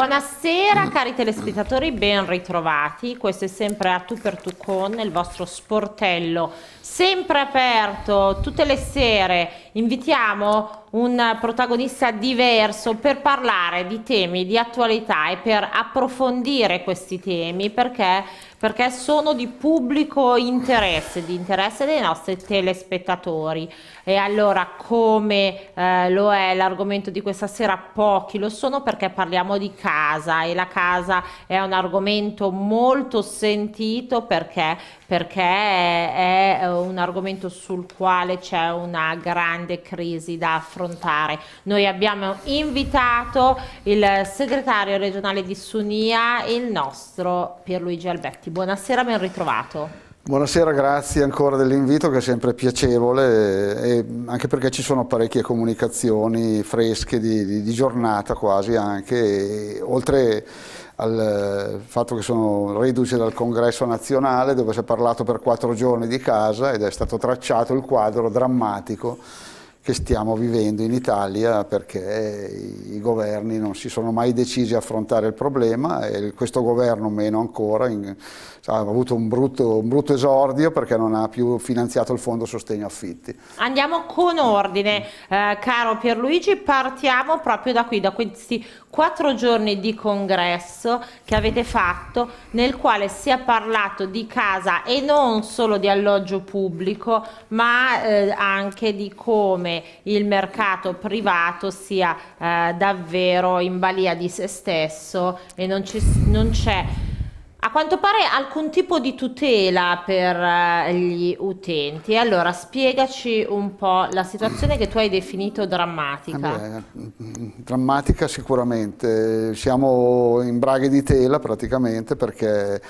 Buonasera cari telespettatori, ben ritrovati. Questo è sempre a Tu per Tu con il vostro sportello, sempre aperto tutte le sere. Invitiamo un protagonista diverso per parlare di temi di attualità e per approfondire questi temi perché, perché sono di pubblico interesse, di interesse dei nostri telespettatori. E allora, come eh, lo è l'argomento di questa sera, pochi lo sono perché parliamo di casa e la casa è un argomento molto sentito perché, perché è, è eh, un argomento sul quale c'è una grande crisi da affrontare. Noi abbiamo invitato il segretario regionale di Sunia, il nostro Pierluigi Alberti. Buonasera, ben ritrovato. Buonasera, grazie ancora dell'invito che è sempre piacevole, e, anche perché ci sono parecchie comunicazioni fresche di, di, di giornata quasi anche, oltre al fatto che sono riduce dal congresso nazionale dove si è parlato per quattro giorni di casa ed è stato tracciato il quadro drammatico che stiamo vivendo in Italia perché i governi non si sono mai decisi a affrontare il problema e questo governo meno ancora in, cioè, ha avuto un brutto, un brutto, esordio perché non ha più finanziato il fondo sostegno affitti. Andiamo con ordine, eh, caro Pierluigi, partiamo proprio da qui, da questi quattro giorni di congresso che avete fatto nel quale si è parlato di casa e non solo di alloggio pubblico ma eh, anche di come il mercato privato sia eh, davvero in balia di se stesso e non c'è a quanto pare alcun tipo di tutela per eh, gli utenti. Allora, spiegaci un po' la situazione che tu hai definito drammatica. Eh beh, mm, drammatica sicuramente. Siamo in braghe di tela praticamente perché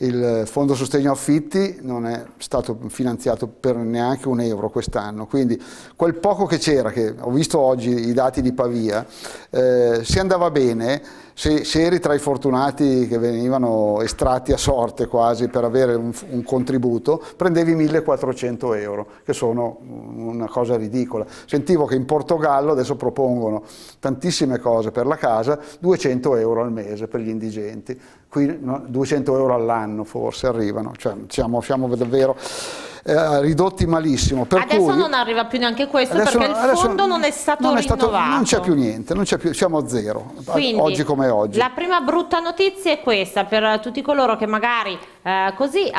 il fondo sostegno affitti non è stato finanziato per neanche un euro quest'anno, quindi quel poco che c'era, che ho visto oggi i dati di Pavia, eh, se andava bene, se, se, eri tra i fortunati che venivano estratti a sorte quasi per avere un, un contributo, prendevi 1400 euro, che sono una cosa ridicola. Sentivo che in Portogallo adesso propongono tantissime cose per la casa, 200 euro al mese per gli indigenti qui 200 euro all'anno forse arrivano, cioè siamo, siamo davvero eh, ridotti malissimo. Per adesso cui, non arriva più neanche questo adesso, perché il fondo non è stato non è rinnovato. Stato, non c'è più niente, più, siamo a zero, Quindi, oggi come oggi. La prima brutta notizia è questa per tutti coloro che magari eh, così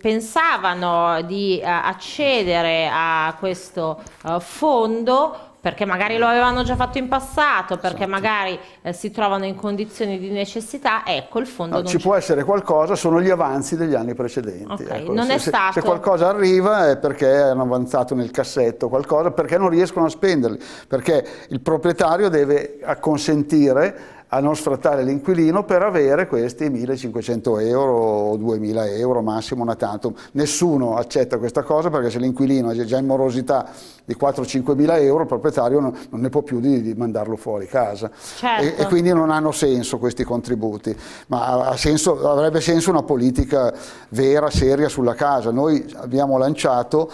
pensavano di eh, accedere a questo eh, fondo perché magari lo eh. avevano già fatto in passato, perché esatto. magari eh, si trovano in condizioni di necessità, ecco il fondo no, non ci può essere qualcosa, sono gli avanzi degli anni precedenti. Okay. Ecco, non se, è stato... se qualcosa arriva è perché hanno avanzato nel cassetto qualcosa, perché non riescono a spenderli, perché il proprietario deve acconsentire a non sfrattare l'inquilino per avere questi 1500 euro o 2000 euro massimo una tantum. Nessuno accetta questa cosa perché se l'inquilino è già in morosità di 4-5 mila euro, il proprietario non, non ne può più di, di mandarlo fuori casa. Certo. E, e, quindi non hanno senso questi contributi, ma ha senso, avrebbe senso una politica vera, seria sulla casa. Noi abbiamo lanciato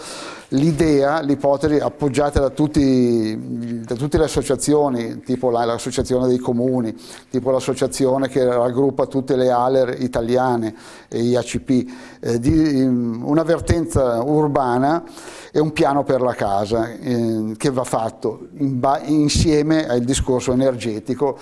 l'idea, l'ipotesi appoggiata da, tutti, da, tutte le associazioni, tipo l'associazione dei comuni, tipo l'associazione che raggruppa tutte le ALER italiane e IACP, eh, di mm, un'avvertenza urbana e un piano per la casa eh, che va fatto in insieme al discorso energetico.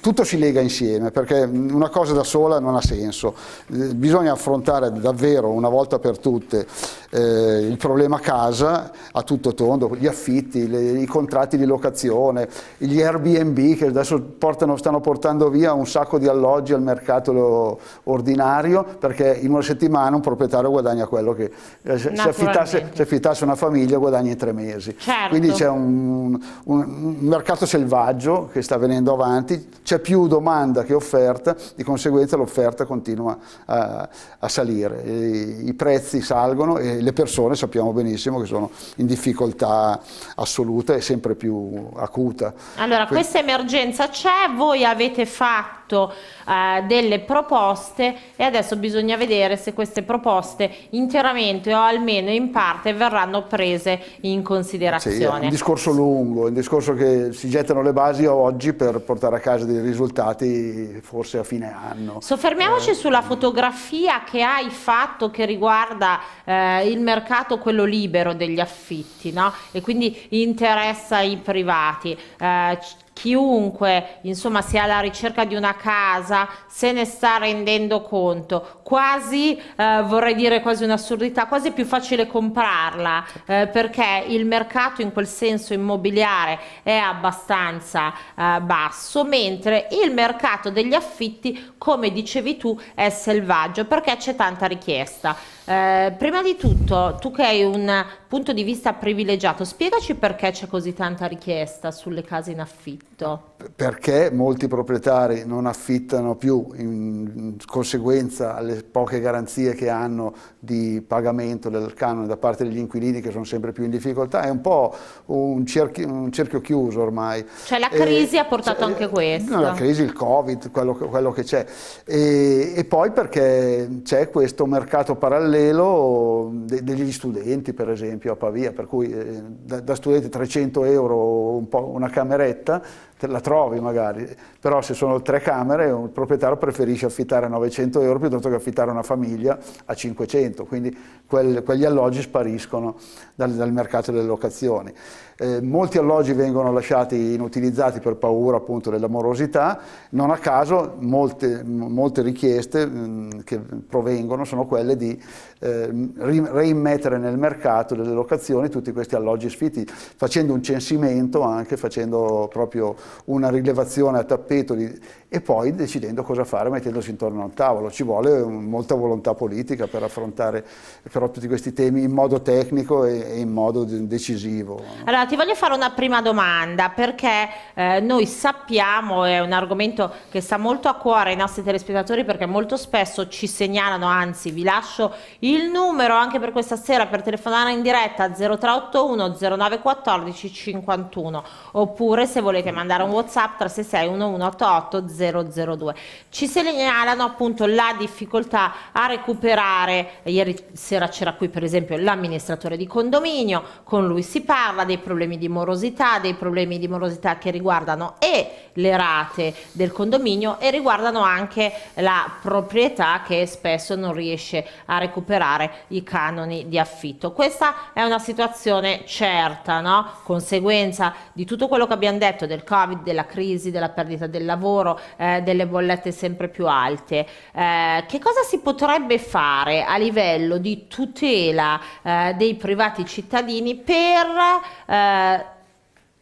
Tutto si lega insieme perché mm, una cosa da sola non ha senso, eh, bisogna affrontare davvero una volta per tutte eh, il problema casa a tutto tondo, gli affitti, le, i contratti di locazione, gli Airbnb che adesso portano, stanno portando via un sacco di alloggi al mercato ordinario perché in una settimana un proprietario guadagna quello che eh, se, affittasse, se, affittasse, una famiglia guadagna in tre mesi. Certo. Quindi c'è un, un, un mercato selvaggio che sta venendo avanti, c'è più domanda che offerta, di conseguenza l'offerta continua a, a salire, e, i prezzi salgono e le persone sappiamo benissimo che sono in difficoltà assoluta e sempre più acuta. Allora, Quindi... questa emergenza c'è, voi avete fatto fatto eh, delle proposte e adesso bisogna vedere se queste proposte interamente o almeno in parte verranno prese in considerazione. Sì, è un discorso lungo, è un discorso che si gettano le basi oggi per portare a casa dei risultati forse a fine anno. Soffermiamoci eh. sulla fotografia che hai fatto che riguarda eh, il mercato, quello libero degli affitti no? e quindi interessa i privati. Eh, chiunque insomma sia alla ricerca di una casa se ne sta rendendo conto quasi eh, vorrei dire quasi un'assurdità quasi è più facile comprarla eh, perché il mercato in quel senso immobiliare è abbastanza eh, basso mentre il mercato degli affitti come dicevi tu è selvaggio perché c'è tanta richiesta eh, prima di tutto, tu che hai un punto di vista privilegiato, spiegaci perché c'è così tanta richiesta sulle case in affitto. Perché molti proprietari non affittano più in conseguenza alle poche garanzie che hanno di pagamento del canone da parte degli inquilini che sono sempre più in difficoltà, è un po' un, cerchio, un cerchio chiuso ormai. Cioè la crisi e, ha portato cioè, anche eh, questo. No, la crisi, il Covid, quello, quello che c'è. E, e poi perché c'è questo mercato parallelo parallelo de, degli studenti, per esempio, a Pavia, per cui eh, da, da studente 300 euro un una cameretta, la trovi magari, però se sono tre camere il proprietario preferisce affittare a 900 euro piuttosto che affittare una famiglia a 500, quindi quel, quegli alloggi spariscono dal, dal mercato delle locazioni. Eh, molti alloggi vengono lasciati inutilizzati per paura appunto dell'amorosità, non a caso molte, molte richieste mh, mm, che provengono sono quelle di eh, reimmettere nel mercato delle locazioni tutti questi alloggi sfitti, facendo un censimento anche, facendo proprio una rilevazione a tappeto di, e poi decidendo cosa fare mettendosi intorno a un tavolo. Ci vuole um, molta volontà politica per affrontare però tutti questi temi in modo tecnico e, e in modo decisivo. Allora ti voglio fare una prima domanda perché eh, noi sappiamo, è un argomento che sta molto a cuore ai nostri telespettatori perché molto spesso ci segnalano, anzi vi lascio il numero anche per questa sera per telefonare in diretta 0381 0914 51 oppure se volete mandare un whatsapp 366-1188-002. Ci segnalano appunto la difficoltà a recuperare, ieri sera c'era qui per esempio l'amministratore di condominio, con lui si parla dei problemi di morosità, dei problemi di morosità che riguardano e le rate del condominio e riguardano anche la proprietà che spesso non riesce a recuperare i canoni di affitto. Questa è una situazione certa, no? conseguenza di tutto quello che abbiamo detto del codice Covid, della crisi, della perdita del lavoro, eh, delle bollette sempre più alte. Eh, che cosa si potrebbe fare a livello di tutela eh, dei privati cittadini per eh,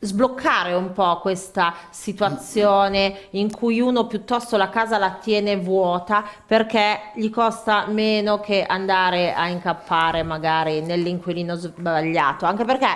sbloccare un po' questa situazione in cui uno piuttosto la casa la tiene vuota perché gli costa meno che andare a incappare magari nell'inquilino sbagliato, anche perché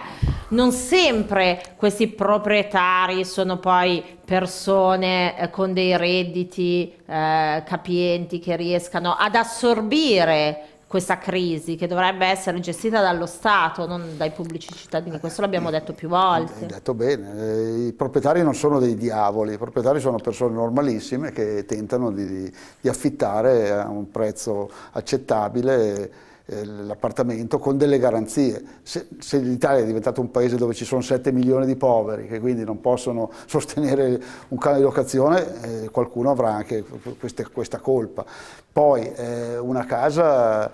non sempre questi proprietari sono poi persone eh, con dei redditi eh, capienti che riescano ad assorbire questa crisi che dovrebbe essere gestita dallo Stato, non dai pubblici cittadini, questo l'abbiamo detto più volte. Hai detto bene, eh, i proprietari non sono dei diavoli, i proprietari sono persone normalissime che tentano di, di affittare a un prezzo accettabile eh, l'appartamento con delle garanzie. Se, se l'Italia è diventato un paese dove ci sono 7 milioni di poveri che quindi non possono sostenere un cane di locazione, eh, qualcuno avrà anche queste, questa colpa. Poi eh, una casa...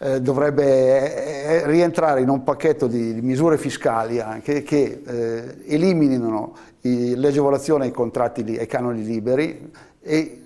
Eh, dovrebbe eh, eh rientrare in un pacchetto di, di misure fiscali anche che eh, eliminino l'agevolazione ai contratti ai canoni liberi e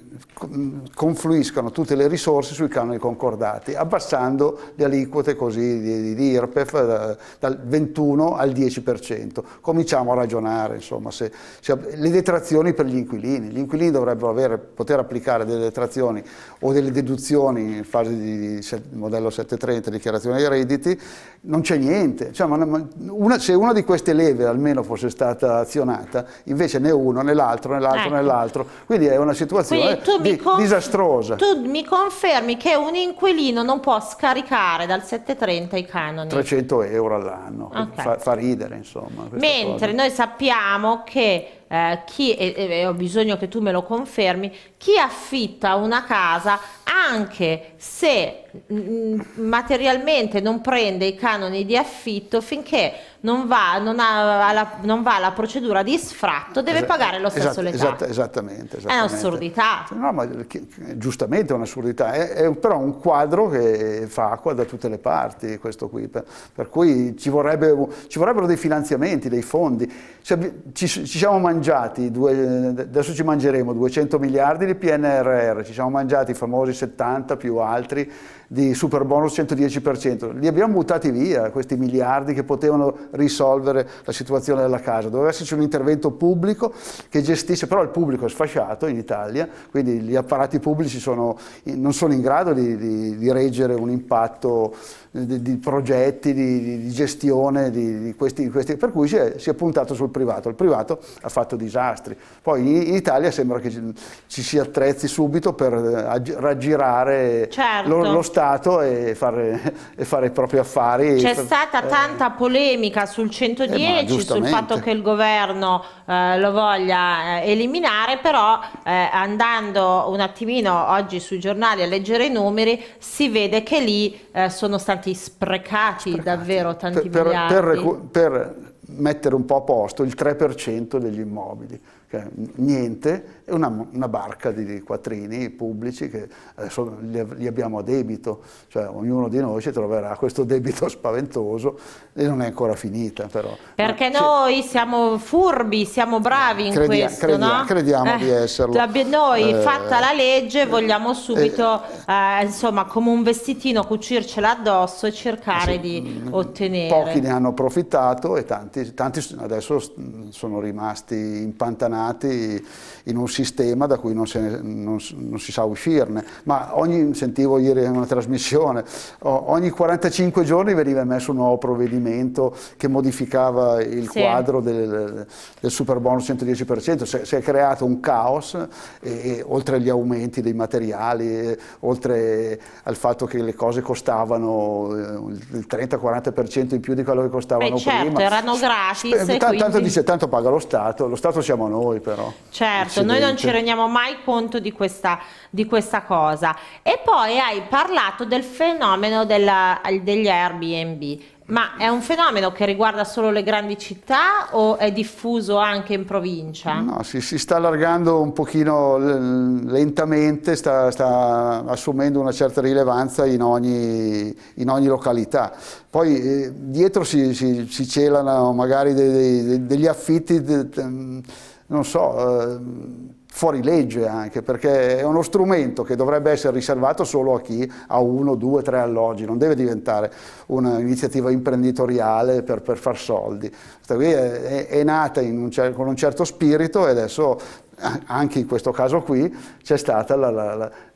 confluiscano tutte le risorse sui canoni concordati, abbassando le aliquote così di, di IRPEF da, eh, dal 21 al 10%. Cominciamo a ragionare, insomma, se, se, le detrazioni per gli inquilini. Gli inquilini dovrebbero avere, poter applicare delle detrazioni o delle deduzioni in fase di, di modello 730, dichiarazione dei redditi, non c'è niente. Cioè, ma, una, se una di queste leve almeno fosse stata azionata, invece né uno, né l'altro, né l'altro, ecco. né l'altro. Quindi è una situazione... Quindi tu di, disastrosa. Tu mi confermi che un inquilino non può scaricare dal 730 i canoni? 300 euro all'anno, okay. fa, fa, ridere insomma. Mentre cosa. noi sappiamo che eh, chi, e, e, ho bisogno che tu me lo confermi, chi affitta una casa anche se mm, materialmente non prende i canoni di affitto finché non va, non alla, non va alla, procedura di sfratto deve esatto, pagare lo stesso esatto, esatto esattamente, esattamente, È un'assurdità. No, ma giustamente è un'assurdità, è, è, però un quadro che fa acqua da tutte le parti questo qui, per, per cui ci, vorrebbe, ci, vorrebbero dei finanziamenti, dei fondi. Cioè, ci, ci, siamo mangiati, due, eh, adesso ci mangeremo 200 miliardi PNRR, ci siamo mangiati i famosi 70 più altri di super bonus 110%, li abbiamo buttati via questi miliardi che potevano risolvere la situazione della casa, doveva esserci un intervento pubblico che gestisse, però il pubblico è sfasciato in Italia, quindi gli apparati pubblici sono, non sono in grado di, di, di reggere un impatto eh, di, di progetti, di, gestione di, questi, questi, per cui si è, si è, puntato sul privato, il privato ha fatto disastri, poi in, in Italia sembra che ci, ci si attrezzi subito per eh, raggirare certo. lo, lo Stato Stato e fare, e fare i propri affari. C'è stata eh, tanta polemica sul 110, eh, sul fatto che il governo eh, lo voglia eh, eliminare, però eh, andando un attimino oggi sui giornali a leggere i numeri si vede che lì eh, sono stati sprecati, sprecati, davvero tanti per, miliardi. Per, per mettere un po' a posto il 3% degli immobili, niente e una, una, barca di quattrini pubblici che adesso eh, li, li, abbiamo a debito, cioè ognuno di noi ci troverà questo debito spaventoso e non è ancora finita però. Eh. Perché Ma, noi siamo furbi, siamo bravi in credi questo, crediamo, no? crediamo eh, di esserlo. Noi, eh, fatta la legge, eh, vogliamo subito, eh, insomma, come un vestitino cucircela addosso e cercare sì, di mm, mm, ottenere. Pochi ne hanno approfittato e tanti, tanti adesso sono rimasti impantanati in un sistema sistema da cui non, se, non, non si sa uscirne, ma ogni, sentivo ieri in una trasmissione, ogni 45 giorni veniva emesso un nuovo provvedimento che modificava il sì. quadro del, del super bonus 110%, si, si, è creato un caos, e, e, oltre agli aumenti dei materiali, e, oltre al fatto che le cose costavano eh, il 30-40% in più di quello che costavano Beh, certo, prima. erano gratis. Beh, tanto, quindi... dice, tanto paga lo Stato, lo Stato siamo noi però. Certo, noi non ci rendiamo mai conto di questa, di questa cosa. E poi hai parlato del fenomeno della, eh, degli Airbnb. Ma è un fenomeno che riguarda solo le grandi città o è diffuso anche in provincia? No, si, si sta allargando un pochino lentamente, sta, sta, assumendo una certa rilevanza in ogni, in ogni località. Poi eh, dietro si, si, si, celano magari dei, dei, degli affitti... De, de, non so, eh, fuori legge anche, perché è uno strumento che dovrebbe essere riservato solo a chi ha uno, due, tre alloggi, non deve diventare un'iniziativa imprenditoriale per, per, far soldi. Questa qui è, è, è nata un, con un certo spirito e adesso anche in questo caso qui c'è stata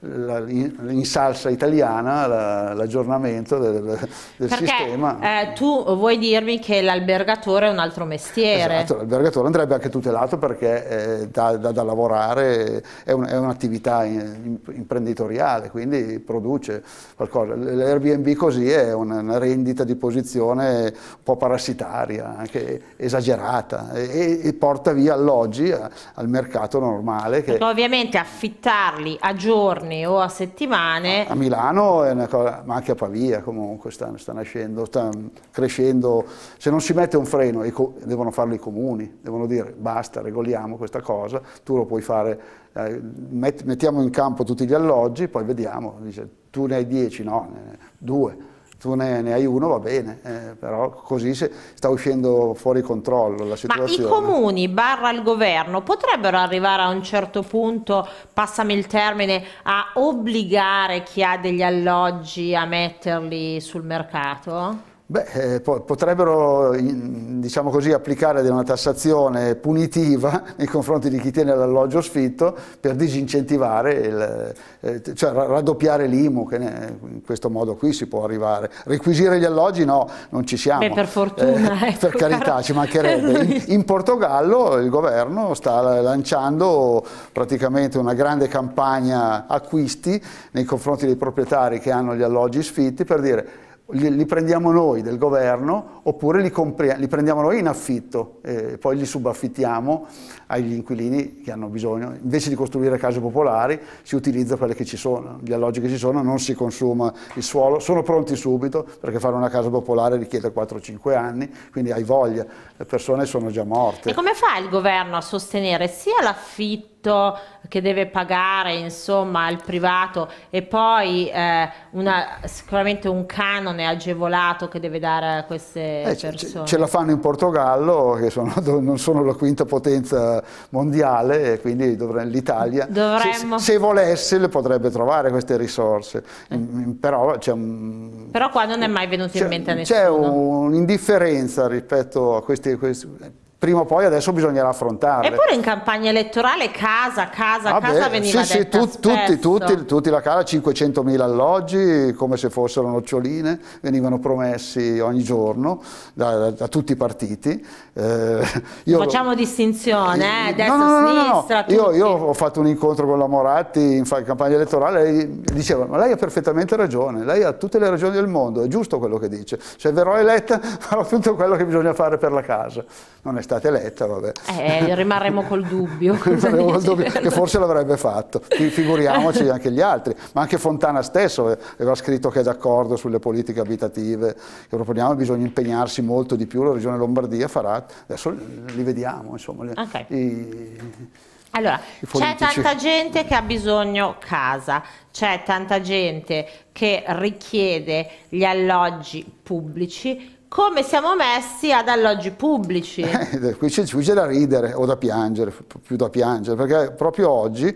in salsa italiana l'aggiornamento del, del Perché, sistema. Eh, tu vuoi dirmi che l'albergatore è un altro mestiere? Esatto, l'albergatore andrebbe anche tutelato perché eh, da, da, da lavorare, è, un, è un'attività imprenditoriale, quindi produce qualcosa. L'Airbnb così è una, una, rendita di posizione un po' parassitaria, anche esagerata e, e porta via alloggi al mercato contratto normale. Che... ovviamente affittarli a giorni o a settimane... A, Milano, è una cosa, ma anche a Pavia comunque sta, sta nascendo, sta crescendo. Se non si mette un freno, devono farlo i comuni, devono dire basta, regoliamo questa cosa, tu lo puoi fare, eh, met, mettiamo in campo tutti gli alloggi, poi vediamo, dice, tu ne hai 10, no, due tu ne, ne, hai uno va bene, eh, però così sta uscendo fuori controllo la situazione. Ma i comuni barra il governo potrebbero arrivare a un certo punto, passami il termine, a obbligare chi ha degli alloggi a metterli sul mercato? Beh, eh, potrebbero diciamo così, applicare una tassazione punitiva nei confronti di chi tiene l'alloggio sfitto per disincentivare, il, eh, cioè raddoppiare l'IMU, che in questo modo qui si può arrivare. Requisire gli alloggi no, non ci siamo. Beh, per fortuna. Eh, ecco, per carità, caro. ci mancherebbe. In, in, Portogallo il governo sta lanciando praticamente una grande campagna acquisti nei confronti dei proprietari che hanno gli alloggi sfitti per dire li, li, prendiamo noi del governo oppure li, li prendiamo noi in affitto e eh, poi li subaffittiamo agli inquilini che hanno bisogno. Invece di costruire case popolari si utilizza quelle che ci sono, gli alloggi che ci sono, non si consuma il suolo, sono pronti subito perché fare una casa popolare richiede 4-5 anni, quindi hai voglia, le persone sono già morte. E come fa il governo a sostenere sia l'affitto affitto che deve pagare insomma al privato e poi eh, una, sicuramente un canone agevolato che deve dare a queste eh, persone. Ce la fanno in Portogallo che sono, non sono la quinta potenza mondiale e quindi l'Italia Dovremmo... se, se, volesse le potrebbe trovare queste risorse eh. però, un, però qua non è mai venuto in mente a nessuno. C'è un'indifferenza rispetto a questi, questi prima o poi adesso bisognerà affrontarle. Eppure in campagna elettorale casa, casa, Vabbè, ah, casa veniva sì, detta sì, tu, tutti, tutti, tutti la casa, 500.000 alloggi, come se fossero noccioline, venivano promessi ogni giorno da, da, da tutti i partiti. Eh, io, Facciamo distinzione, eh, destra, no, no, sinistra, no, io, io, ho fatto un incontro con la Moratti in campagna elettorale, lei diceva, ma lei ha perfettamente ragione, lei ha tutte le ragioni del mondo, è giusto quello che dice, se verrò eletta farò tutto quello che bisogna fare per la casa. Non è stato stata eletta, vabbè. Eh, rimarremo col dubbio. rimarremo col dubbio che forse l'avrebbe fatto, figuriamoci anche gli altri, ma anche Fontana stesso eh, aveva scritto che è d'accordo sulle politiche abitative che proponiamo, bisogna impegnarsi molto di più, la Regione Lombardia farà, adesso li vediamo, insomma. Okay. I, allora, c'è tanta gente che ha bisogno casa, c'è tanta gente che richiede gli alloggi pubblici, come siamo messi ad alloggi pubblici. Eh, qui c'è, da ridere o da piangere, più da piangere, perché proprio oggi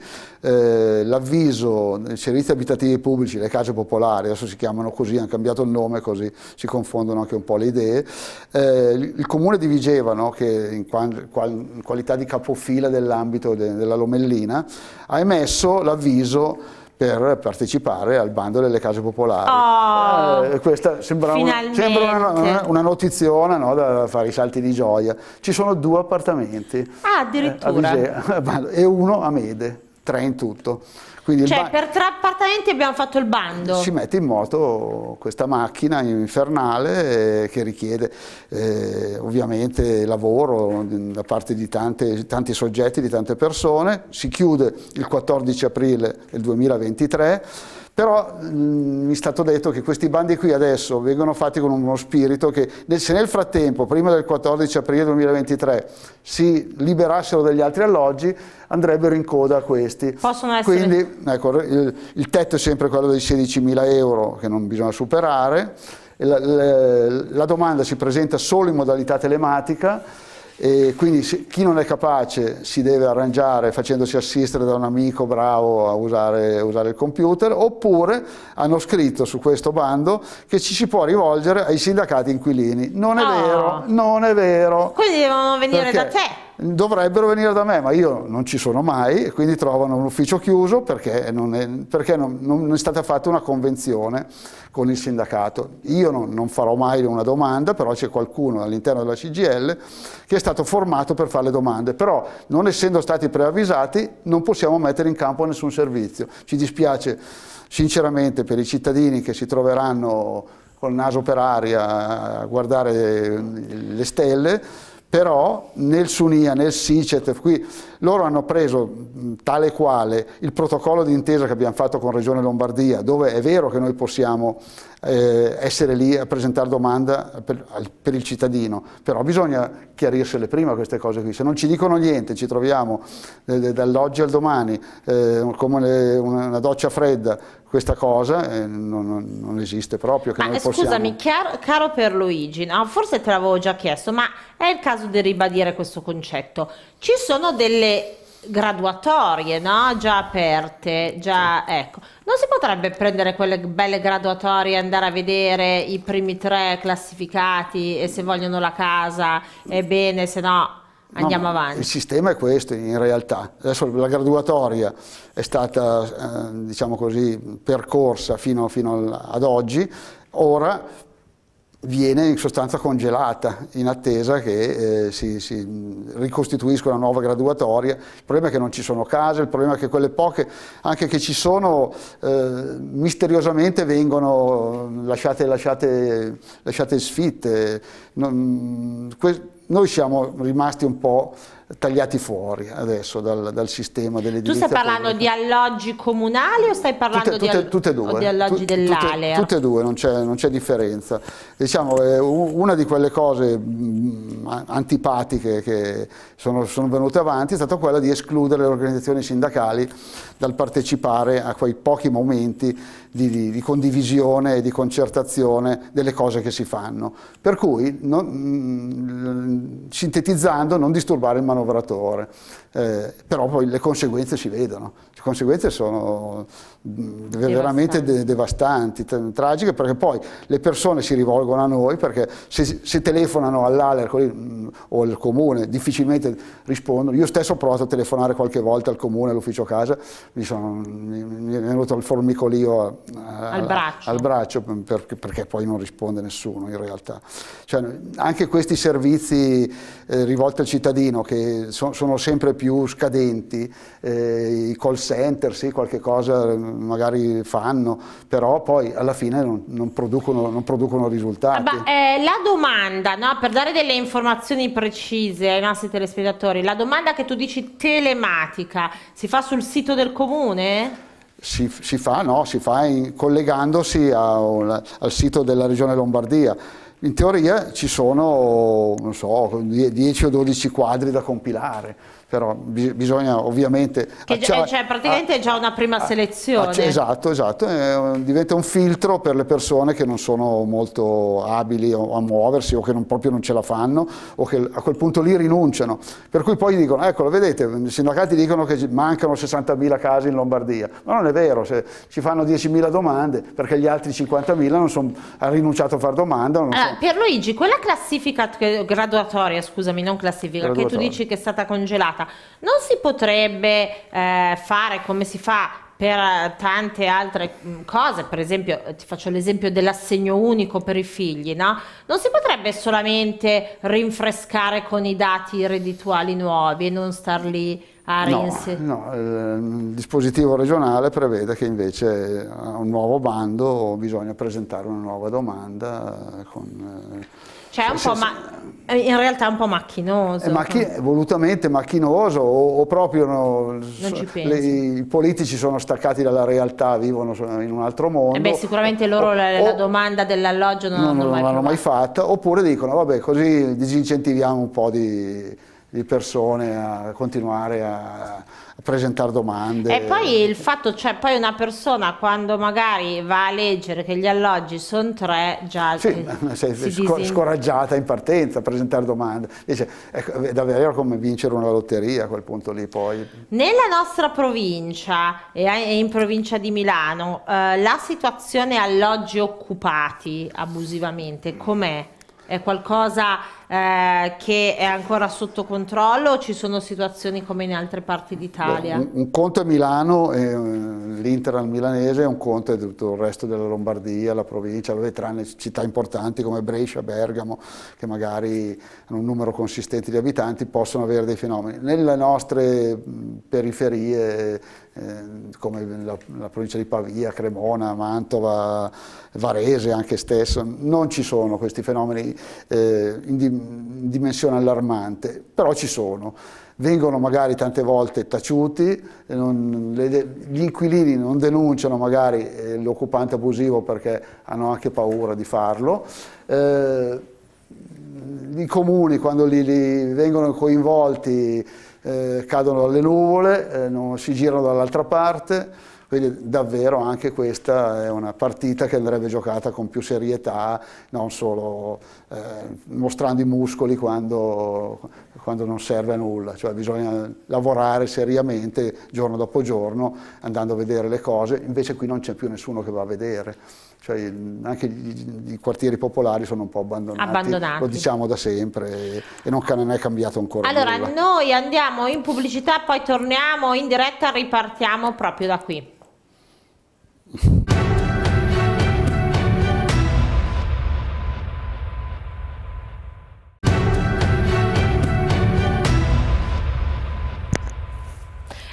eh, l'avviso dei servizi abitativi pubblici, le case popolari, adesso si chiamano così, hanno cambiato il nome così si confondono anche un po' le idee, eh, il comune di Vigevano, che in, qual in qualità di capofila dell'ambito de della Lomellina, ha emesso l'avviso per partecipare al bando delle case popolari. Oh, eh, questa sembra, un, sembra una, una, notiziona no, da fare i salti di gioia. Ci sono due appartamenti ah, eh, a Vigea, e uno a Mede, tre in tutto. Quindi cioè per tre appartamenti abbiamo fatto il bando? Si mette in moto questa macchina infernale eh, che richiede eh, ovviamente lavoro da parte di tante, tanti soggetti, di tante persone, si chiude il 14 aprile del 2023 però mh, mm, mi è stato detto che questi bandi qui adesso vengono fatti con uno spirito che nel, se nel frattempo, prima del 14 aprile 2023, si liberassero degli altri alloggi, andrebbero in coda a questi. Possono essere... Quindi ecco, il, il tetto è sempre quello dei 16.000 euro che non bisogna superare, la, la, la domanda si presenta solo in modalità telematica e quindi chi non è capace si deve arrangiare facendosi assistere da un amico bravo a usare, usare, il computer, oppure hanno scritto su questo bando che ci si può rivolgere ai sindacati inquilini. Non è oh. vero, non è vero. Quindi devono venire Perché? da te dovrebbero venire da me, ma io non ci sono mai, e quindi trovano un ufficio chiuso perché non è, perché non, non è stata fatta una convenzione con il sindacato. Io non, non farò mai una domanda, però c'è qualcuno all'interno della CGL che è stato formato per fare le domande, però non essendo stati preavvisati non possiamo mettere in campo nessun servizio. Ci dispiace sinceramente per i cittadini che si troveranno col naso per aria a guardare le stelle, però nel Sunia, nel Sicet, qui loro hanno preso tale quale il protocollo di intesa che abbiamo fatto con Regione Lombardia, dove è vero che noi possiamo eh, essere lì a presentare domanda per, per, il cittadino, però bisogna chiarirsele prima queste cose qui, se non ci dicono niente ci troviamo eh, dall'oggi al domani eh, come le, una, doccia fredda, questa cosa eh, non, non, esiste proprio. Che ma noi scusami, possiamo... caro, per Luigi, no, forse te l'avevo già chiesto, ma è il caso di ribadire questo concetto. Ci sono delle graduatorie, no? Già aperte, già sì. ecco. Non si potrebbe prendere quelle belle graduatorie, andare a vedere i primi tre classificati e se vogliono la casa è bene, se no andiamo no, avanti. Il sistema è questo in realtà. Adesso la graduatoria è stata, eh, diciamo così, percorsa fino, fino ad oggi. Ora viene in sostanza congelata in attesa che eh, si, si, ricostituisca una nuova graduatoria. Il problema è che non ci sono case, il problema è che quelle poche, anche che ci sono, eh, misteriosamente vengono eh, lasciate, lasciate, lasciate sfitte. Non, noi siamo rimasti un po' tagliati fuori adesso dal, dal sistema delle Tu stai parlando pubblica. di alloggi comunali o stai parlando tutte, tutte, di, tutte due, di, alloggi tu, dell'Alea? Tutte, e due, non c'è, differenza. Diciamo, eh, una di quelle cose mm, antipatiche che sono, sono, venute avanti è stata quella di escludere le organizzazioni sindacali dal partecipare a quei pochi momenti di, di, di, condivisione e di concertazione delle cose che si fanno. Per cui, non, mm, sintetizzando, non disturbare il manovratore, eh, però poi le conseguenze si vedono, le conseguenze sono mm, devastanti. veramente de devastanti, tragiche, perché poi le persone si rivolgono a noi, perché se, se telefonano all'ALER mm, o al comune difficilmente rispondono, io stesso ho provato a telefonare qualche volta al comune, all'ufficio casa, mi, sono, mi, mi è venuto il formicolio a eh, al braccio, al braccio perché, perché poi non risponde nessuno in realtà. Cioè, anche questi servizi eh, rivolti al cittadino che so, sono sempre più scadenti, eh, i call center sì, qualche cosa eh, magari fanno, però poi alla fine non, non, producono, non producono, risultati. ma, eh, la domanda, no, per dare delle informazioni precise ai nostri telespettatori, la domanda che tu dici telematica si fa sul sito del comune? si, si fa, no? si fa in, collegandosi a, al sito della Regione Lombardia. In teoria ci sono, non so, 10 o 12 quadri da compilare, però bisogna ovviamente... Che accia- eh, cioè praticamente è già una prima selezione. esatto, esatto, eh, diventa un filtro per le persone che non sono molto abili a, muoversi o che non, proprio non ce la fanno o che a quel punto lì rinunciano. Per cui poi dicono, eccolo, vedete, i sindacati dicono che mancano 60.000 casi in Lombardia, ma non è vero, se ci fanno 10.000 domande perché gli altri 50.000 non son, hanno rinunciato a fare domanda. Non eh, ma Pierluigi, quella classifica graduatoria, scusami, non classifica, che tu dici che è stata congelata, non si potrebbe eh, fare come si fa per eh, tante altre mm, cose, per esempio ti faccio l'esempio dell'assegno unico per i figli, no? non si potrebbe solamente rinfrescare con i dati reddituali nuovi e non star lì a No, no, ehm, il dispositivo regionale prevede che invece a eh, un nuovo bando bisogna presentare una nuova domanda eh, con... Eh, cioè è un po' ma- in realtà è un po' macchinoso. È machi volutamente macchinoso o, o proprio no, le, i politici sono staccati dalla realtà, vivono in un altro mondo. E beh, sicuramente loro o, la, la, domanda dell'alloggio non, non l'hanno mai, mai fatta, oppure dicono vabbè così disincentiviamo un po' di di persone a continuare a, presentare domande. E poi il fatto, cioè poi una persona quando magari va a leggere che gli alloggi sono tre, già sì, sei disin... scoraggiata in partenza a presentare domande. Dice, ecco, è davvero come vincere una lotteria a quel punto lì poi. Nella nostra provincia e in provincia di Milano, eh, la situazione alloggi occupati abusivamente com'è? È qualcosa eh, che è ancora sotto controllo o ci sono situazioni come in altre parti d'Italia? Un, un, conto è Milano, eh, l'Inter al milanese, un conto è tutto il resto della Lombardia, la provincia, vabbè, tranne città importanti come Brescia, Bergamo, che magari hanno un numero consistente di abitanti, possono avere dei fenomeni. Nelle nostre periferie Ehm, come la, la, provincia di Pavia, Cremona, Mantova, Varese anche stesso, non ci sono questi fenomeni eh, in, di, in dimensione allarmante, però ci sono vengono magari tante volte taciuti, non, le, gli inquilini non denunciano magari eh, l'occupante abusivo perché hanno anche paura di farlo. Eh, I comuni quando li, li vengono coinvolti eh, cadono dalle nuvole, eh, non, si girano dall'altra parte, quindi davvero anche questa è una partita che andrebbe giocata con più serietà, non solo eh, mostrando i muscoli quando, quando, non serve a nulla, cioè bisogna lavorare seriamente giorno dopo giorno andando a vedere le cose, invece qui non c'è più nessuno che va a vedere cioè anche i quartieri popolari sono un po' abbandonati, abbandonati. lo diciamo da sempre e non è cambiato ancora allora nulla. noi andiamo in pubblicità poi torniamo in diretta ripartiamo proprio da qui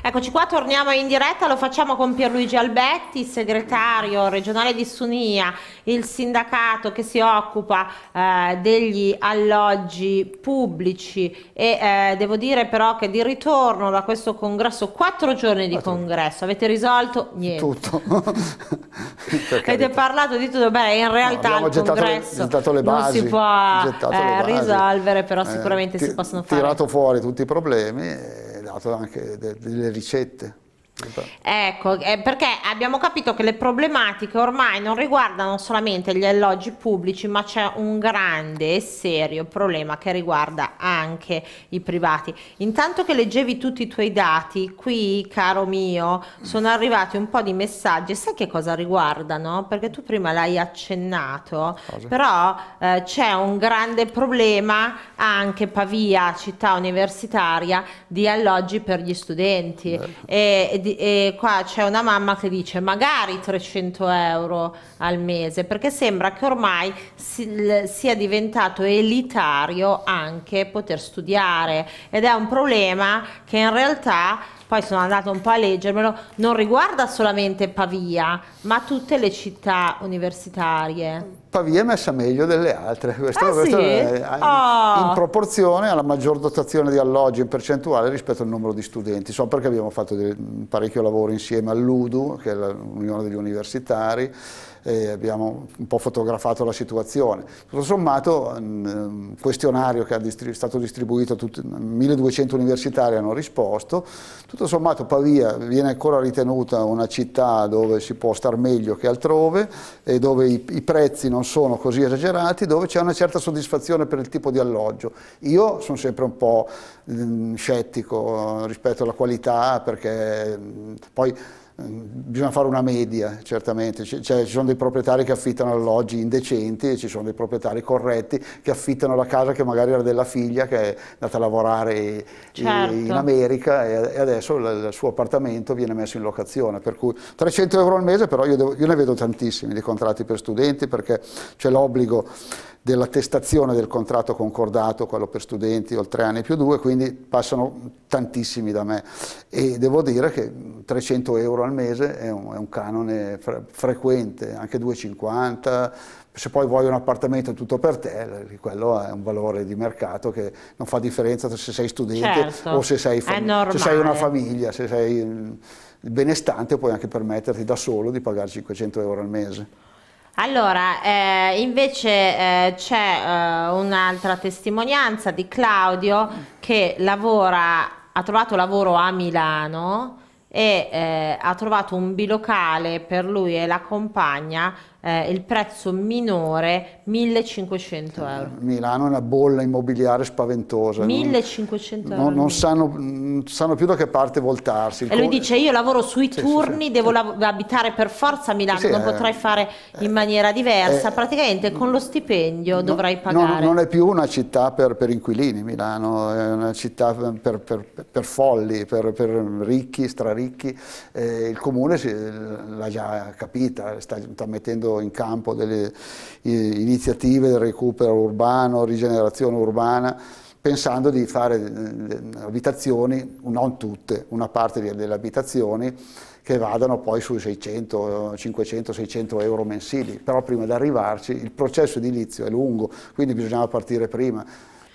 Eccoci qua, torniamo in diretta, lo facciamo con Pierluigi Albetti, segretario regionale di Sunia, il sindacato che si occupa eh, degli alloggi pubblici e eh, devo dire però che di ritorno da questo congresso, quattro giorni di congresso, avete risolto niente. Tutto. avete parlato di tutto, beh in realtà no, il congresso gettato le, gettato basi, non si può eh, risolvere, però eh, sicuramente si possono fare. Tirato fuori tutti i problemi. E eh, dato anche de delle ricette Ecco, eh, perché abbiamo capito che le problematiche ormai non riguardano solamente gli alloggi pubblici, ma c'è un grande e serio problema che riguarda anche i privati. Intanto che leggevi tutti i tuoi dati, qui, caro mio, sono arrivati un po' di messaggi. Sai che cosa riguardano? Perché tu prima l'hai accennato, cosa? però eh, c'è un grande problema anche Pavia, città universitaria, di alloggi per gli studenti. Beh. Certo. e e qua c'è una mamma che dice magari 300 euro al mese perché sembra che ormai si, sia diventato elitario anche poter studiare ed è un problema che in realtà poi sono andata un po' a leggermelo, non riguarda solamente Pavia, ma tutte le città universitarie. Pavia è messa meglio delle altre, questo, ah, questo sì? è in, oh. in, proporzione alla maggior dotazione di alloggi in percentuale rispetto al numero di studenti. So perché abbiamo fatto parecchio lavoro insieme all'UDU, che è l'Unione degli Universitari, e abbiamo un po' fotografato la situazione. Tutto sommato un questionario che è stato distribuito, tutti, 1200 universitari hanno risposto, tutto sommato Pavia viene ancora ritenuta una città dove si può star meglio che altrove e dove i, i prezzi non sono così esagerati, dove c'è una certa soddisfazione per il tipo di alloggio. Io sono sempre un po' mm, scettico rispetto alla qualità perché mm, poi eh, bisogna fare una media, certamente, cioè, ci sono dei proprietari che affittano alloggi indecenti e ci sono dei proprietari corretti che affittano la casa che magari era della figlia che è andata a lavorare certo. in America e adesso il suo appartamento viene messo in locazione, per cui 300 euro al mese però io, devo, io ne vedo tantissimi di contratti per studenti perché c'è l'obbligo dell'attestazione del contratto concordato, quello per studenti o tre anni più due, quindi passano tantissimi da me e devo dire che 300 euro al mese è un, è un canone fre frequente, anche 2,50, se poi vuoi un appartamento tutto per te, eh, quello è un valore di mercato che non fa differenza se sei studente certo, o se sei, se sei, una famiglia, se sei mm, benestante puoi anche permetterti da solo di pagare 500 euro al mese. Allora, eh, invece eh, c'è eh, un'altra testimonianza di Claudio che lavora, ha trovato lavoro a Milano e eh, ha trovato un bilocale per lui e la compagna eh, il prezzo minore 1500 eh, euro. Milano è una bolla immobiliare spaventosa. 1500 non, euro. Non, sanno, mm, sanno, più da che parte voltarsi. e lui dice io lavoro sui sì, turni, sì, sì. devo abitare per forza a Milano, non eh, potrei fare eh, in maniera diversa, eh, praticamente con lo stipendio no, dovrai pagare. No, non è più una città per, per, inquilini Milano, è una città per, per, per folli, per, ricchi, straricchi. Eh, il comune l'ha già capita, sta, sta mettendo in campo delle iniziative del recupero urbano, rigenerazione urbana, pensando di fare eh, abitazioni, non tutte, una parte delle abitazioni che vadano poi sui 600, 500, 600 euro mensili, però prima di arrivarci il processo edilizio è lungo, quindi bisognava partire prima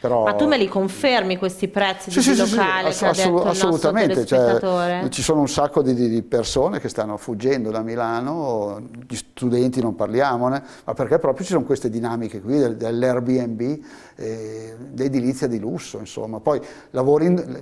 però... Ma tu me li confermi questi prezzi sì, di sì, locale? Sì, sì. Assolut assolutamente, cioè, ci sono un sacco di, di, persone che stanno fuggendo da Milano, gli studenti non parliamone, ma perché proprio ci sono queste dinamiche qui dell'Airbnb, eh, edilizia di lusso, insomma. Poi lavori in,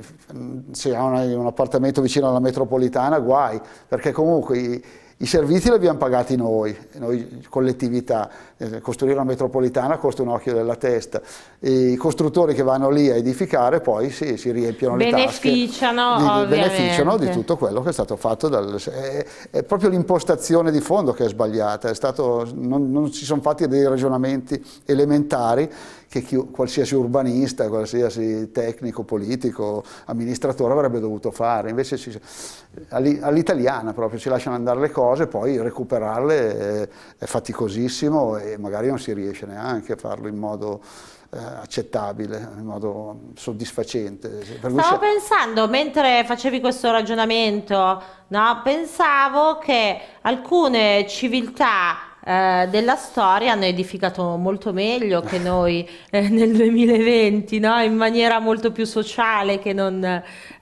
se hai un, un appartamento vicino alla metropolitana, guai, perché comunque i servizi li abbiamo pagati noi, noi collettività, eh, costruire una metropolitana costa un occhio della testa, i costruttori che vanno lì a edificare poi sì, si riempiono beneficiano, le tasche, di, beneficiano di tutto quello che è stato fatto, dal, è, è proprio l'impostazione di fondo che è sbagliata, è stato, non, non si sono fatti dei ragionamenti elementari che chi, qualsiasi urbanista, qualsiasi tecnico, politico, amministratore avrebbe dovuto fare. Invece all'italiana proprio ci lasciano andare le cose, poi recuperarle è, è faticosissimo e magari non si riesce neanche a farlo in modo eh, accettabile, in modo soddisfacente. Stavo pensando, mentre facevi questo ragionamento, no? pensavo che alcune civiltà eh, della storia hanno edificato molto meglio che noi eh, nel 2020, no? in maniera molto più sociale che non...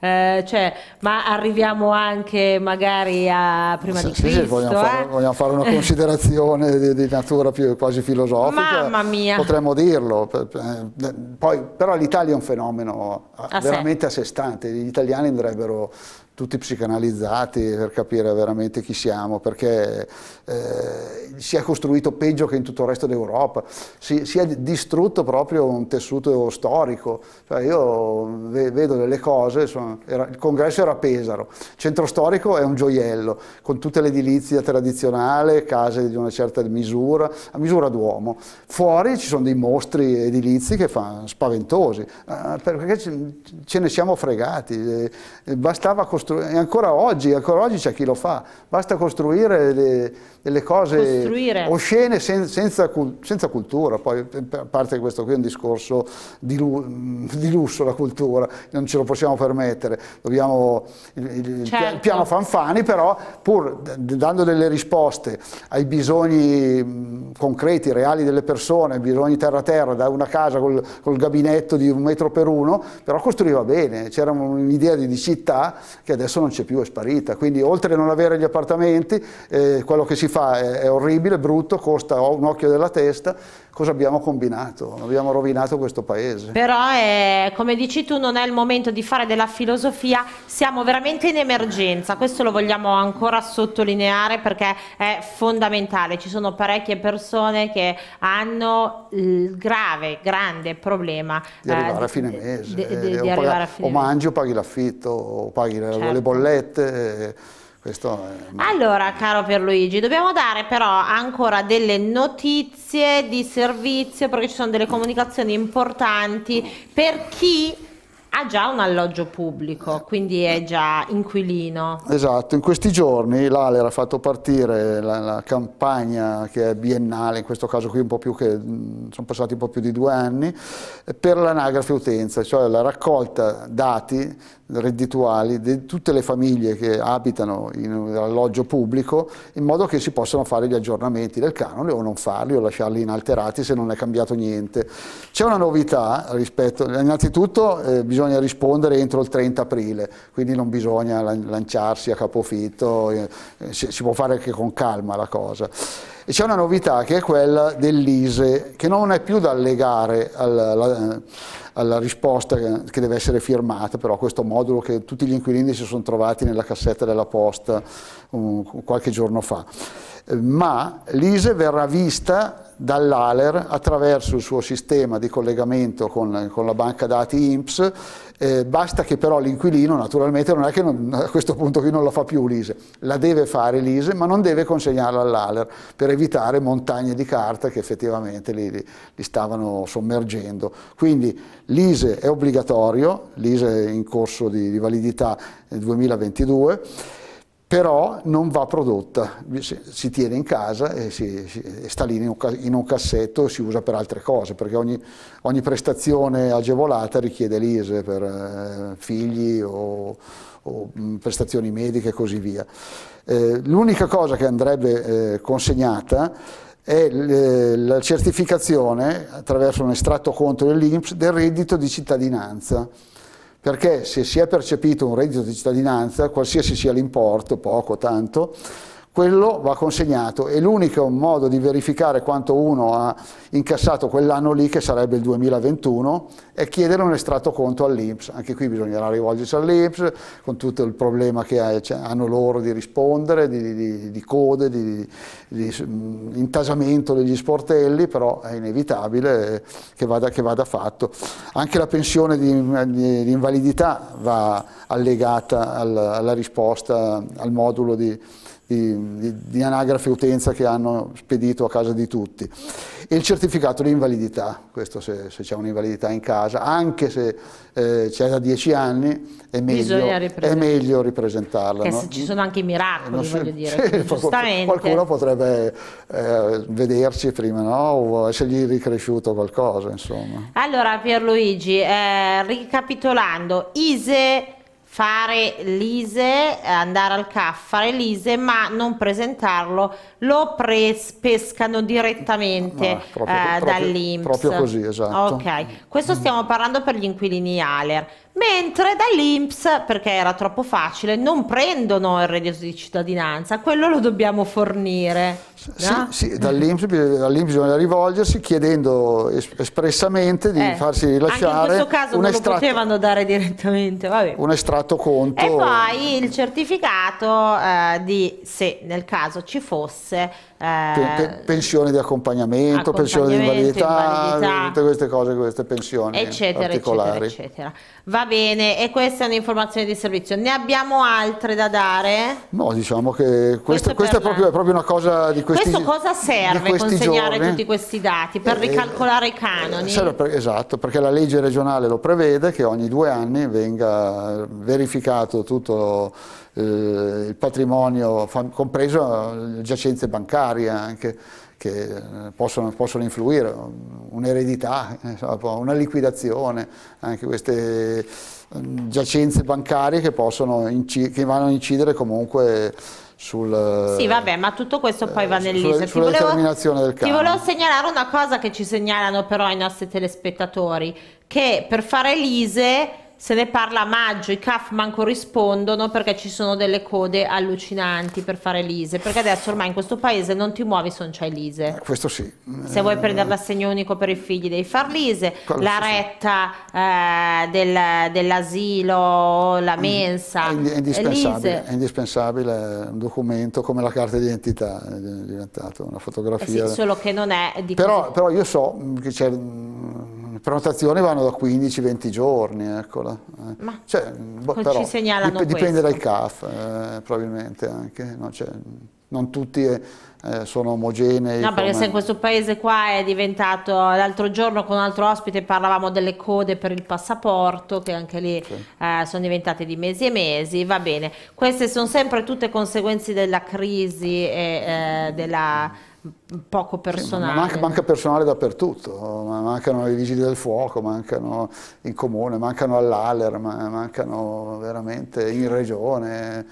Eh, cioè, ma arriviamo anche magari a prima sì, di Cristo. Sì, vogliamo, fare, eh? vogliamo fare una considerazione di, di, natura più quasi filosofica. Mamma mia! Potremmo dirlo. Eh, poi, però l'Italia è un fenomeno a veramente sé. a sé stante, gli italiani andrebbero tutti psicanalizzati per capire veramente chi siamo, perché eh, si è costruito peggio che in tutto il resto d'Europa, si, si, è distrutto proprio un tessuto storico. Cioè io ve, vedo delle cose, sono, era, il congresso era a Pesaro, centro storico è un gioiello, con tutta l'edilizia tradizionale, case di una certa misura, a misura d'uomo. Fuori ci sono dei mostri edilizi che fanno spaventosi, eh, perché ce, ce ne siamo fregati, eh, bastava costruire e ancora oggi, ancora oggi c'è chi lo fa, basta costruire le, delle cose Costruire. oscene sen, senza, senza, cultura, poi eh, a parte questo qui è un discorso di, mm, di, lusso la cultura, non ce lo possiamo permettere, dobbiamo il, certo. il piano Fanfani però pur dando delle risposte ai bisogni mm, concreti, reali delle persone, ai bisogni terra terra, da una casa col, col gabinetto di un metro per uno, però costruiva bene, c'era un'idea di, di, città che adesso non c'è più, è sparita, quindi oltre a non avere gli appartamenti, eh, quello che si fa fa è, è orribile, brutto, costa un occhio della testa, cosa abbiamo combinato? Abbiamo rovinato questo paese. Però è, eh, come dici tu non è il momento di fare della filosofia, siamo veramente in emergenza, questo lo vogliamo ancora sottolineare perché è fondamentale, ci sono parecchie persone che hanno il grave, grande problema di arrivare eh, a fine mese, di, di, eh, di o, paga, a fine o mangi mese. o paghi l'affitto, o paghi certo. le bollette. Eh, allora, caro Pierluigi, dobbiamo dare però ancora delle notizie di servizio perché ci sono delle comunicazioni importanti per chi ha già un alloggio pubblico, quindi è già inquilino. Esatto, in questi giorni l'Aler ha fatto partire la, la, campagna che è biennale, in questo caso qui un po' più che sono passati un po' più di due anni, per l'anagrafe utenza, cioè la raccolta dati reddituali di tutte le famiglie che abitano in un alloggio pubblico in modo che si possano fare gli aggiornamenti del canone o non farli o lasciarli inalterati se non è cambiato niente. C'è una novità rispetto, innanzitutto eh, bisogna rispondere entro il 30 aprile, quindi non bisogna lanciarsi a capofitto, eh, eh, si, si può fare anche con calma la cosa. E c'è una novità che è quella dell'ISE, che non è più da allegare alla, alla, alla risposta che, deve essere firmata, però questo modulo che tutti gli inquilini si sono trovati nella cassetta della posta um, qualche giorno fa. Ma l'ISE verrà vista dall'ALER attraverso il suo sistema di collegamento con, con la banca dati INPS eh, basta che però l'inquilino, naturalmente, non è che non, a questo punto qui non la fa più l'ISE, la deve fare l'ISE, ma non deve consegnarla all'ALER per evitare montagne di carta che effettivamente li, li, li stavano sommergendo. Quindi l'ISE è obbligatorio, l'ISE è in corso di, di validità nel 2022 però non va prodotta, si tiene in casa e, si, si, sta lì in un, cassetto e si usa per altre cose, perché ogni, ogni prestazione agevolata richiede l'ISE per eh, figli o, o mm, prestazioni mediche e così via. Eh, l'unica cosa che andrebbe eh, consegnata è eh, la certificazione attraverso un estratto conto dell'INPS del reddito di cittadinanza perché se si è percepito un reddito di cittadinanza, qualsiasi sia l'importo, poco, tanto, quello va consegnato e l'unico modo di verificare quanto uno ha incassato quell'anno lì, che sarebbe il 2021, è chiedere un estratto conto all'Inps. Anche qui bisognerà rivolgersi all'Inps con tutto il problema che cioè, hanno loro di rispondere, di, di, di code, di, di, mm, intasamento degli sportelli, però è inevitabile che vada, che vada fatto. Anche la pensione di, invalidità va allegata alla, alla risposta, al modulo di di, di, di anagrafe utenza che hanno spedito a casa di tutti. E il certificato di invalidità, questo se, se c'è un'invalidità in casa, anche se eh, c'è da dieci anni, è meglio, è meglio ripresentarla. no? ci sono anche i miracoli, so, voglio dire, sì, giustamente. Qualcuno potrebbe eh, vederci prima, no? o essergli ricresciuto qualcosa, insomma. Allora Pierluigi, eh, ricapitolando, ISE fare l'ISE, andare al CAF, fare l'ISE, ma non presentarlo, lo pres pescano direttamente no, proprio, eh, dall'INPS. Proprio così, esatto. Ok, questo stiamo parlando per gli inquilini ALER mentre dall'Inps, perché era troppo facile, non prendono il reddito di cittadinanza, quello lo dobbiamo fornire. Sì, no? sì dall'Inps, dall bisogna rivolgersi chiedendo es espressamente di eh, farsi rilasciare. in questo caso non estratto, lo potevano dare direttamente, vabbè. un estratto conto. E poi il certificato eh, di se nel caso ci fosse eh, pensione di accompagnamento, accompagnamento, pensione di invalidità, invalidità, tutte queste cose, queste pensioni eccetera, particolari. Eccetera, eccetera. Va bene, e questa è un'informazione di servizio. Ne abbiamo altre da dare? No, diciamo che questo, questo, questa è proprio, è proprio, una cosa di questi Questo cosa serve consegnare giorni? tutti questi dati? Per eh, eh ricalcolare eh, i canoni? Eh, per, esatto, perché la legge regionale lo prevede che ogni due anni venga verificato tutto eh, il patrimonio, compreso eh, le giacenze bancarie anche che eh, possono, possono influire, un'eredità, eh, una liquidazione, anche queste mm, giacenze bancarie che, possono, che vanno a incidere comunque sul, sì, vabbè, ma tutto questo poi va eh, nell'ISA. Sulla, sulla ti volevo, Ti volevo segnalare una cosa che ci segnalano però i nostri telespettatori, che per fare l'ISE se ne parla a maggio, i CAF manco rispondono perché ci sono delle code allucinanti per fare l'ISE, perché adesso ormai in questo paese non ti muovi se non c'hai l'ISE. Eh, questo sì. Se vuoi prendere l'assegno unico per i figli devi far l'ISE, Quello la retta sì. eh, del, dell'asilo, la mm. mensa. È, è indispensabile, è indispensabile un documento come la carta d'identità, è diventato una fotografia. Eh sì, solo che non è di però, però io so che c'è mm, le prenotazioni vanno da 15-20 giorni, eccola. Eh. Ma cioè, boh, però, ci segnalano dip- Dipende questo. dal CAF, eh, probabilmente anche. No? Cioè, non tutti eh, sono omogenei. No, perché come... se in questo paese qua è diventato, l'altro giorno con un altro ospite parlavamo delle code per il passaporto, che anche lì sì. eh, sono diventate di mesi e mesi, va bene. Queste sono sempre tutte conseguenze della crisi e eh, della poco personale. Sì, manca, manca, personale dappertutto, mancano i vigili del fuoco, mancano in comune, mancano all'Aller, mancano veramente in regione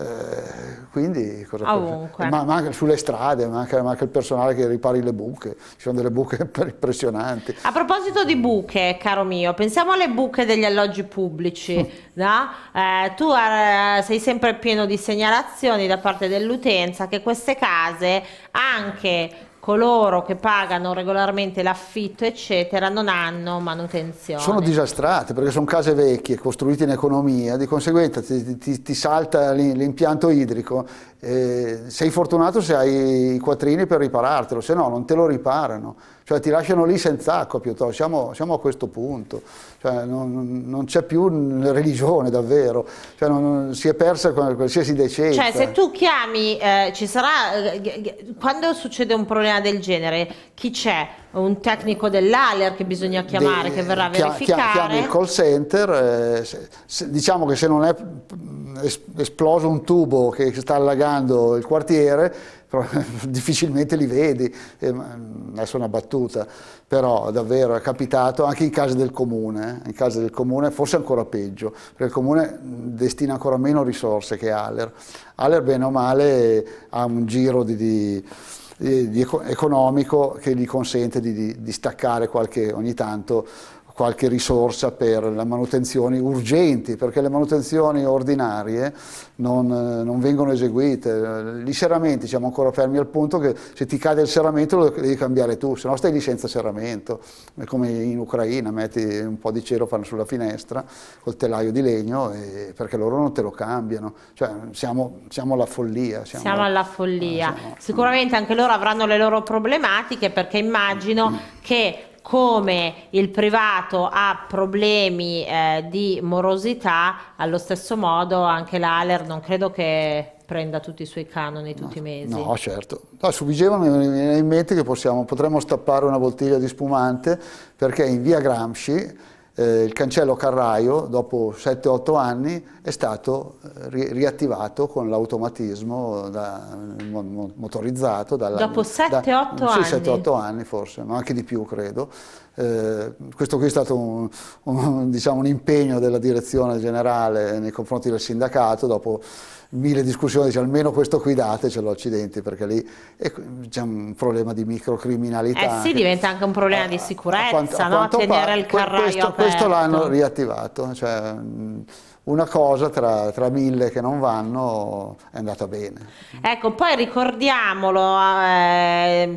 eh, quindi cosa Ovunque. Eh, ma, anche sulle strade, manca, manca, il personale che ripari le buche, ci sono delle buche impressionanti. A proposito di buche, caro mio, pensiamo alle buche degli alloggi pubblici, mm. no? eh, tu eh, sei sempre pieno di segnalazioni da parte dell'utenza che queste case anche coloro che pagano regolarmente l'affitto eccetera non hanno manutenzione. Sono disastrate perché sono case vecchie costruite in economia, di conseguenza ti, ti, ti salta l'impianto idrico, eh, sei fortunato se hai i quattrini per riparartelo, se no non te lo riparano. Cioè ti lasciano lì senza acqua piuttosto, siamo, siamo a questo punto. Cioè, non, non c'è più religione davvero, cioè, non, si è persa qualsiasi decenza. Cioè se tu chiami, eh, ci sarà, eh, quando succede un problema del genere, chi c'è? Un tecnico dell'ALER che bisogna chiamare, De, che verrà a verificare? Chiami il call center, eh, se, se, diciamo che se non è mm, esploso un tubo che sta allagando il quartiere, però, difficilmente li vedi, eh, mm, adesso è una battuta, però davvero è capitato anche in casa del comune, eh, in casa del comune forse ancora peggio, perché il comune mm, destina ancora meno risorse che Aller. Aller bene o male ha un giro di di, di economico che gli consente di, di, di staccare qualche, ogni tanto qualche risorsa per le manutenzioni urgenti, perché le manutenzioni ordinarie non, eh, non vengono eseguite. Eh, gli serramenti siamo ancora fermi al punto che se ti cade il serramento lo devi cambiare tu, se no stai lì senza serramento, È come in Ucraina, metti un po' di cielo sulla finestra col telaio di legno e, perché loro non te lo cambiano. Cioè, siamo, siamo alla follia. Siamo, siamo alla follia. Eh, siamo, Sicuramente anche loro avranno le loro problematiche perché immagino mm. che come il privato ha problemi eh, di morosità, allo stesso modo anche l'Aler non credo che prenda tutti i suoi canoni tutti no, i mesi. No, certo. No, su Vigeva mi viene in mente che possiamo, potremmo stappare una bottiglia di spumante perché in via Gramsci eh, il cancello Carraio, dopo 7-8 anni, è stato eh, ri riattivato con l'automatismo da, mo motorizzato. Dalla, dopo 7-8 da, anni? Sì, 7-8 anni forse, ma anche di più credo. Eh, questo qui è stato un, un, diciamo, un impegno della direzione generale nei confronti del sindacato, dopo mille discussioni, dice almeno questo qui datecelo accidenti, perché lì c'è un problema di microcriminalità. Eh sì, anche. diventa anche un problema eh, di sicurezza, a quanto, a no? tenere il carraio Questo, questo l'hanno riattivato, cioè, una cosa tra, tra, mille che non vanno è andata bene. Ecco, poi ricordiamolo, eh,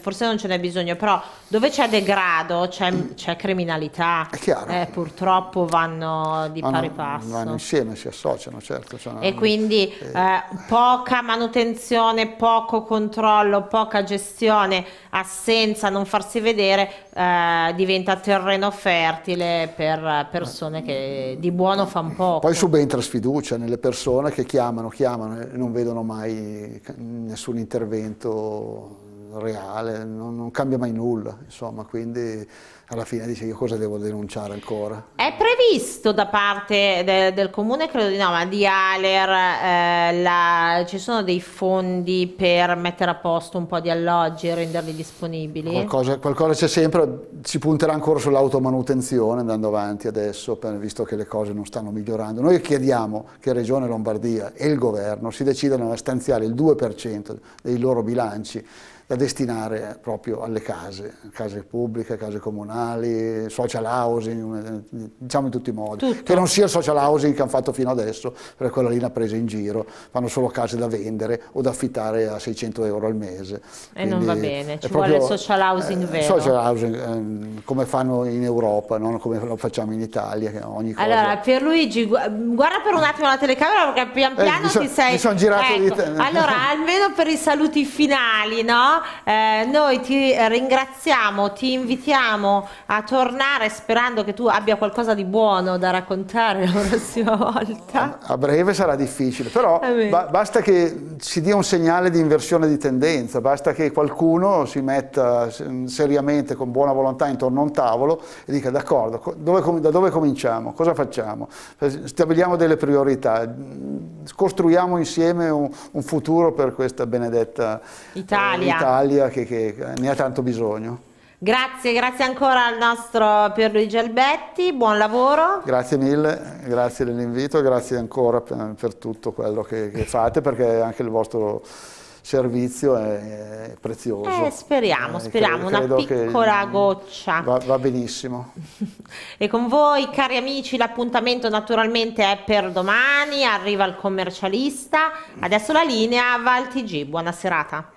forse non ce n'è bisogno, però dove c'è degrado c'è, criminalità. È chiaro. Eh, purtroppo vanno di vanno, pari passo. Vanno insieme, si associano, certo. Sono, e quindi eh, eh poca manutenzione, poco controllo, poca gestione, assenza, non farsi vedere, eh, diventa terreno fertile per persone che di buono fanno poco poco. Poi subentra sfiducia nelle persone che chiamano, chiamano e non vedono mai nessun intervento reale, non, non, cambia mai nulla, insomma, quindi alla fine dice io cosa devo denunciare ancora. È previsto da parte de, del comune, credo di no, ma di Aler, eh, la, ci sono dei fondi per mettere a posto un po' di alloggi e renderli disponibili? Qualcosa, qualcosa c'è sempre, si punterà ancora sull'automanutenzione andando avanti adesso, per, visto che le cose non stanno migliorando. Noi chiediamo che Regione Lombardia e il governo si decidano a stanziare il 2% dei loro bilanci da destinare proprio alle case, case pubbliche, case comunali, social housing, eh, diciamo in tutti i modi. Tutto. Che non sia il social housing che hanno fatto fino adesso, perché quella lì l'ha presa in giro, fanno solo case da vendere o da affittare a 600 euro al mese. E Quindi non va bene, ci vuole il social housing eh, vero. Social housing, eh, come fanno in Europa, non come lo facciamo in Italia. Cosa... Allora, Pierluigi, guarda per un attimo la telecamera perché pian piano eh, mi son, ti sei... Mi sono girato ecco. di te. Allora, almeno per i saluti finali, no? Eh, noi ti ringraziamo, ti invitiamo a tornare sperando che tu abbia qualcosa di buono da raccontare la prossima volta. A breve sarà difficile, però ba basta che si dia un segnale di inversione di tendenza, basta che qualcuno si metta seriamente con buona volontà intorno a un tavolo e dica d'accordo, da dove cominciamo? Cosa facciamo? Eh, stabiliamo delle priorità, mm, costruiamo insieme un, un futuro per questa benedetta eh, Italia. Italia l'Italia che, che ne ha tanto bisogno. Grazie, grazie ancora al nostro Pierluigi Albetti, buon lavoro. Grazie mille, grazie dell'invito, grazie ancora per, per tutto quello che, che, fate perché anche il vostro servizio è, prezioso. Eh, speriamo, eh, speriamo, una piccola goccia. Va, va benissimo. e con voi cari amici l'appuntamento naturalmente è per domani, arriva il commercialista, adesso la linea va al TG, buona serata.